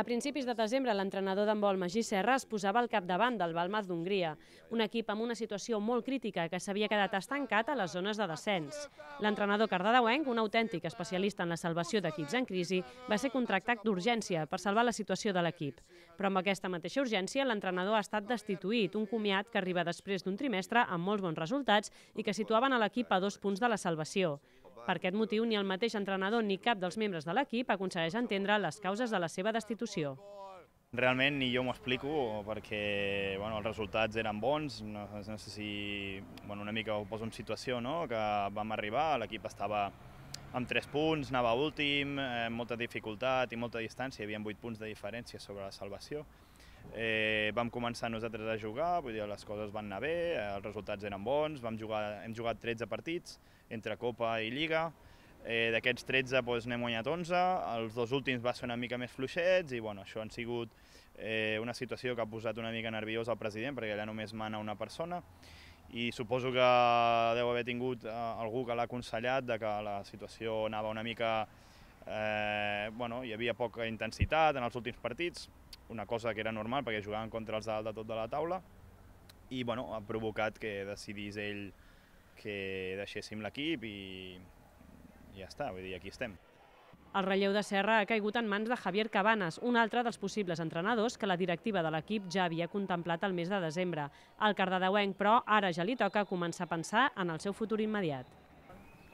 A principis de desembre, l'entrenador d'handbol Magí Serra es posava al capdavant del Balmaz d'Hongria, un equip amb una situació molt crítica que s'havia quedat estancat a les zones de descens. L'entrenador cardedeuenc, un autèntic especialista en la salvació d'equips en crisi, va ser contractat d'urgència per salvar la situació de l'equip. Però amb aquesta mateixa urgència, l'entrenador ha estat destituït, un comiat que arriba després d'un trimestre amb molts bons resultats i que situaven a l'equip a dos punts de la salvació. Per aquest motiu, ni el mateix entrenador ni cap dels membres de l'equip aconsegueix entendre les causes de la seva destitució. Realment ni jo m'ho explico perquè bueno, els resultats eren bons, no, no sé si bueno, una mica ho poso en situació, no? que vam arribar, l'equip estava amb 3 punts, anava últim, eh, molta dificultat i molta distància, hi havia 8 punts de diferència sobre la salvació. Eh, vam començar nosaltres a jugar, vull dir, les coses van anar bé, eh, els resultats eren bons, vam jugar, hem jugat 13 partits entre Copa i Lliga, eh, d'aquests 13 doncs, n'hem guanyat 11, els dos últims va ser una mica més fluixets i bueno, això han sigut eh, una situació que ha posat una mica nerviós al president perquè allà només mana una persona i suposo que deu haver tingut eh, algú que l'ha aconsellat de que la situació anava una mica... Eh, bueno, hi havia poca intensitat en els últims partits, una cosa que era normal perquè jugaven contra els de dalt de tot de la taula i bueno, ha provocat que decidís ell que deixéssim l'equip i, i ja està, vull dir, aquí estem. El relleu de Serra ha caigut en mans de Javier Cabanes, un altre dels possibles entrenadors que la directiva de l'equip ja havia contemplat el mes de desembre. El cardedeuenc, però, ara ja li toca començar a pensar en el seu futur immediat.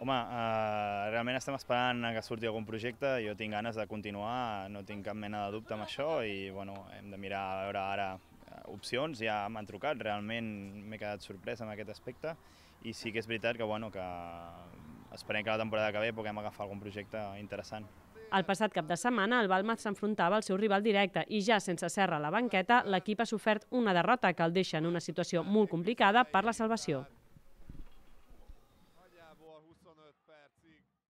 Home, eh, realment estem esperant que surti algun projecte, jo tinc ganes de continuar, no tinc cap mena de dubte amb això i bueno, hem de mirar a veure ara eh, opcions, ja m'han trucat, realment m'he quedat sorprès amb aquest aspecte i sí que és veritat que, bueno, que esperem que la temporada que ve puguem agafar algun projecte interessant. El passat cap de setmana, el Balma s'enfrontava al seu rival directe i ja sense serra a la banqueta, l'equip ha sofert una derrota que el deixa en una situació molt complicada per la salvació.